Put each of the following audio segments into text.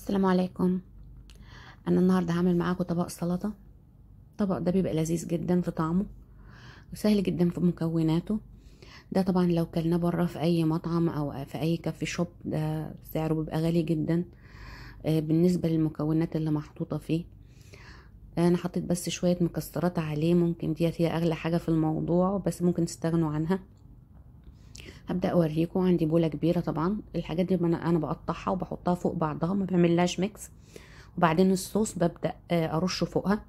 السلام عليكم انا النهارده هعمل معاكم طبق سلطه الطبق ده بيبقى لذيذ جدا في طعمه وسهل جدا في مكوناته ده طبعا لو كلناه بره في اي مطعم او في اي كافي شوب ده سعره بيبقى غالي جدا آه، بالنسبه للمكونات اللي محطوطه فيه آه، انا حطيت بس شويه مكسرات عليه ممكن ديت هي اغلى حاجه في الموضوع بس ممكن تستغنوا عنها هبدا اوريكم عندي بوله كبيره طبعا الحاجات دي انا بقطعها وبحطها فوق بعضها ما بعملهاش ميكس وبعدين الصوص ببدا آه، ارشه فوقها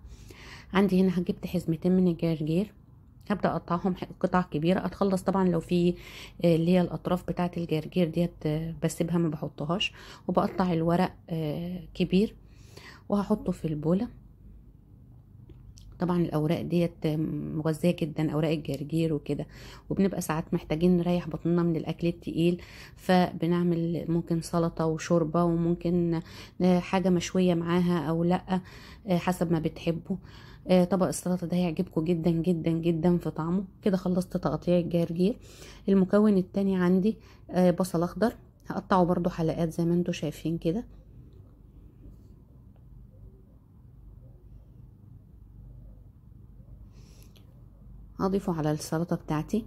عندي هنا جبت حزمتين من الجرجير هبدا اقطعهم قطع كبيره اتخلص طبعا لو في آه، اللي هي الاطراف بتاعه الجرجير ديت آه، بسيبها ما بحطهاش وبقطع الورق كبير وهحطه في البوله طبعا الاوراق ديت مغذيه جدا اوراق الجرجير وكده وبنبقى ساعات محتاجين نريح بطننا من الاكل التقيل فبنعمل ممكن سلطه وشوربه وممكن حاجه مشويه معاها او لا حسب ما بتحبوا طبق السلطه ده هيعجبكم جدا جدا جدا في طعمه كده خلصت تقطيع الجرجير المكون التاني عندي آه، بصل اخضر هقطعه برضو حلقات زي ما انتم شايفين كده اضيفه على السلطة بتاعتي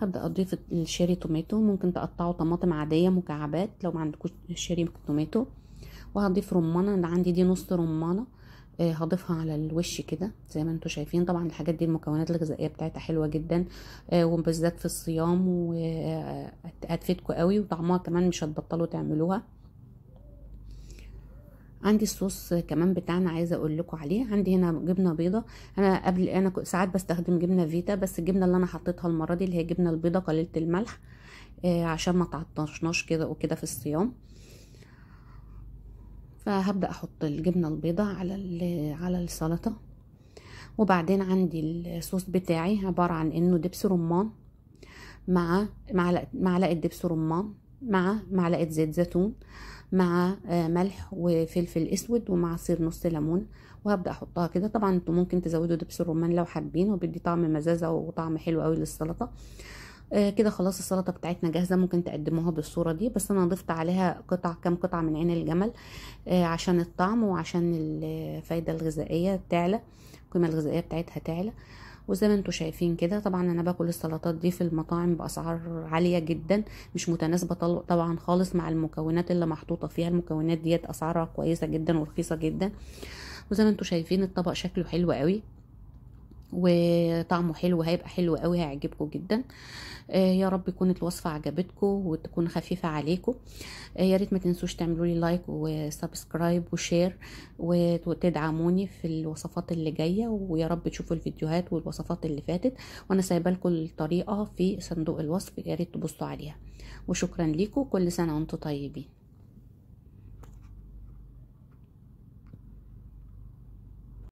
هبدأ أضيف الشيري توماتو ممكن تقطعوا طماطم عادية مكعبات لو ما عندكوش شيري توماتو وهضيف رمانة انا عندي دي نص رمانة آه، هضيفها على الوش كده زي ما انتم شايفين طبعا الحاجات دي المكونات الغذائيه بتاعتها حلوه جدا آه، وبالذات في الصيام وهتفيدكم آه، قوي وطعمها كمان مش هتبطلوا تعملوها عندي الصوص كمان بتاعنا عايزه اقول لكم عليه عندي هنا جبنه بيضه انا قبل انا ساعات بستخدم جبنه فيتا بس الجبنه اللي انا حطيتها المره دي اللي هي الجبنه البيضه قليله الملح عشان ما تعطشناش كده وكده في الصيام فهبدأ أحط الجبنة البيضة على على السلطة وبعدين عندي الصوص بتاعي عبارة عن إنه دبس رمان مع معلقة معلقة دبس رمان مع معلقة زيت زيتون مع آه، ملح وفلفل اسود ومع عصير نص ليمون وهبدا احطها كده طبعا انتوا ممكن تزودوا دبس الرمان لو حابين وبيدي طعم مزازه وطعم حلو قوي للسلطه آه كده خلاص السلطه بتاعتنا جاهزه ممكن تقدموها بالصوره دي بس انا ضفت عليها قطع كام قطعه من عين الجمل آه عشان الطعم وعشان الفايده الغذائيه تعلى القيمه الغذائيه بتاعتها تعلى وزي ما انتم شايفين كده طبعا انا باكل السلطات دي في المطاعم باسعار عاليه جدا مش متناسبه طبعا خالص مع المكونات اللي محطوطه فيها المكونات ديت اسعارها كويسه جدا ورخيصه جدا وزي ما انتم شايفين الطبق شكله حلو قوي وطعمه حلو هيبقى حلو قوي هيعجبكم جدا آه، يا رب تكون الوصفه عجبتكم وتكون خفيفه عليكم آه، يا ريت ما تنسوش تعملوا لي لايك وسبسكرايب وشير وتدعموني في الوصفات اللي جايه ويا رب تشوفوا الفيديوهات والوصفات اللي فاتت وانا سايبه لكم الطريقه في صندوق الوصف يا ريت تبصوا عليها وشكرا لكم كل سنه وانتم طيبين